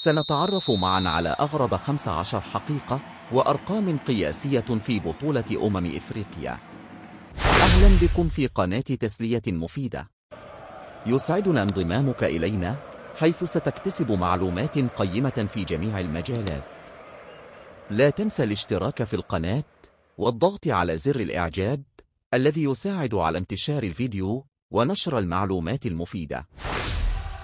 سنتعرف معا على أغرب 15 حقيقة وأرقام قياسية في بطولة أمم إفريقيا أهلا بكم في قناة تسلية مفيدة يسعدنا انضمامك إلينا حيث ستكتسب معلومات قيمة في جميع المجالات لا تنسى الاشتراك في القناة والضغط على زر الإعجاب الذي يساعد على انتشار الفيديو ونشر المعلومات المفيدة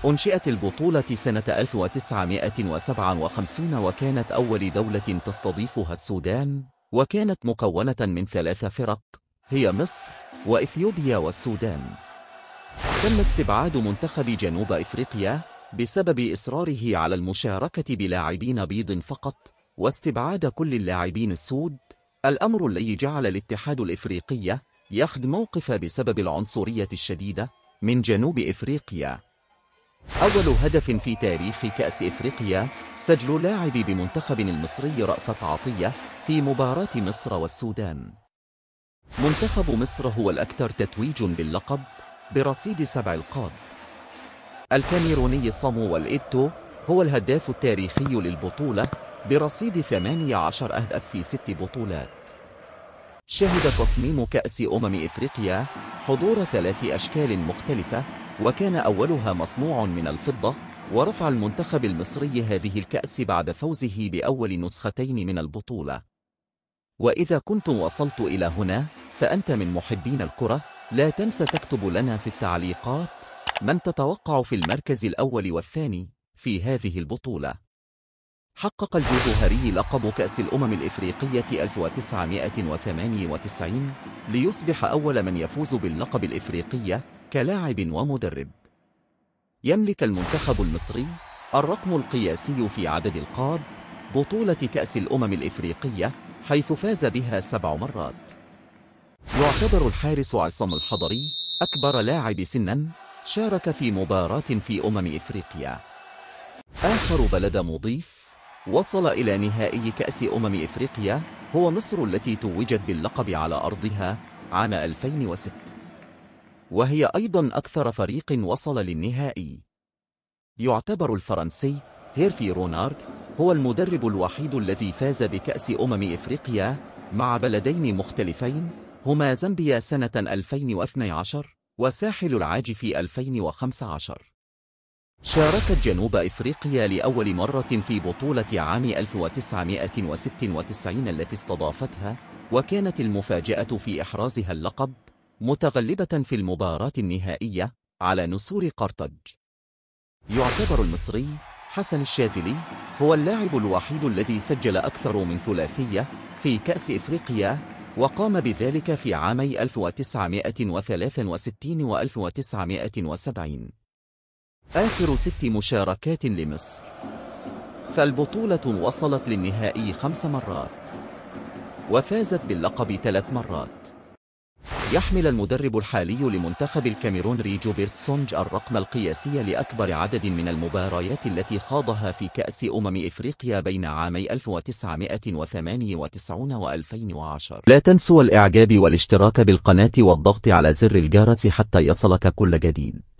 أنشئت البطولة سنة 1957 وكانت أول دولة تستضيفها السودان وكانت مكونة من ثلاث فرق هي مصر وإثيوبيا والسودان تم استبعاد منتخب جنوب إفريقيا بسبب إصراره على المشاركة بلاعبين بيض فقط واستبعاد كل اللاعبين السود الأمر الذي جعل الاتحاد الإفريقي يخد موقف بسبب العنصرية الشديدة من جنوب إفريقيا أول هدف في تاريخ كأس إفريقيا سجل لاعب بمنتخب المصري رأفت عطية في مباراة مصر والسودان منتخب مصر هو الأكثر تتويج باللقب برصيد سبع القاب الكاميروني صامو والإتو هو الهداف التاريخي للبطولة برصيد 18 أهداف في ست بطولات شهد تصميم كأس أمم إفريقيا حضور ثلاث أشكال مختلفة وكان أولها مصنوع من الفضة ورفع المنتخب المصري هذه الكأس بعد فوزه بأول نسختين من البطولة وإذا كنت وصلت إلى هنا فأنت من محبين الكرة لا تنسى تكتب لنا في التعليقات من تتوقع في المركز الأول والثاني في هذه البطولة حقق الجوهري لقب كأس الأمم الإفريقية 1998 ليصبح أول من يفوز باللقب الإفريقية كلاعب ومدرب يملك المنتخب المصري الرقم القياسي في عدد القاب بطولة كأس الأمم الإفريقية حيث فاز بها سبع مرات يعتبر الحارس عصام الحضري أكبر لاعب سناً شارك في مباراة في أمم إفريقيا آخر بلد مضيف وصل إلى نهائي كأس أمم إفريقيا هو مصر التي توجت باللقب على أرضها عام 2006 وهي أيضا أكثر فريق وصل للنهائي يعتبر الفرنسي هيرفي رونارد هو المدرب الوحيد الذي فاز بكأس أمم إفريقيا مع بلدين مختلفين هما زامبيا سنة 2012 وساحل العاج في 2015 شاركت جنوب إفريقيا لأول مرة في بطولة عام 1996 التي استضافتها وكانت المفاجأة في إحرازها اللقب متغلبة في المباراة النهائية على نسور قرطج يعتبر المصري حسن الشاذلي هو اللاعب الوحيد الذي سجل أكثر من ثلاثية في كأس إفريقيا وقام بذلك في عامي 1963 و 1970 آخر ست مشاركات لمصر فالبطولة وصلت للنهائي خمس مرات وفازت باللقب ثلاث مرات يحمل المدرب الحالي لمنتخب الكاميرون ريجو بيرتسونج الرقم القياسي لأكبر عدد من المباريات التي خاضها في كأس أمم إفريقيا بين عامي 1998 و 2010 لا تنسوا الإعجاب والاشتراك بالقناة والضغط على زر الجرس حتى يصلك كل جديد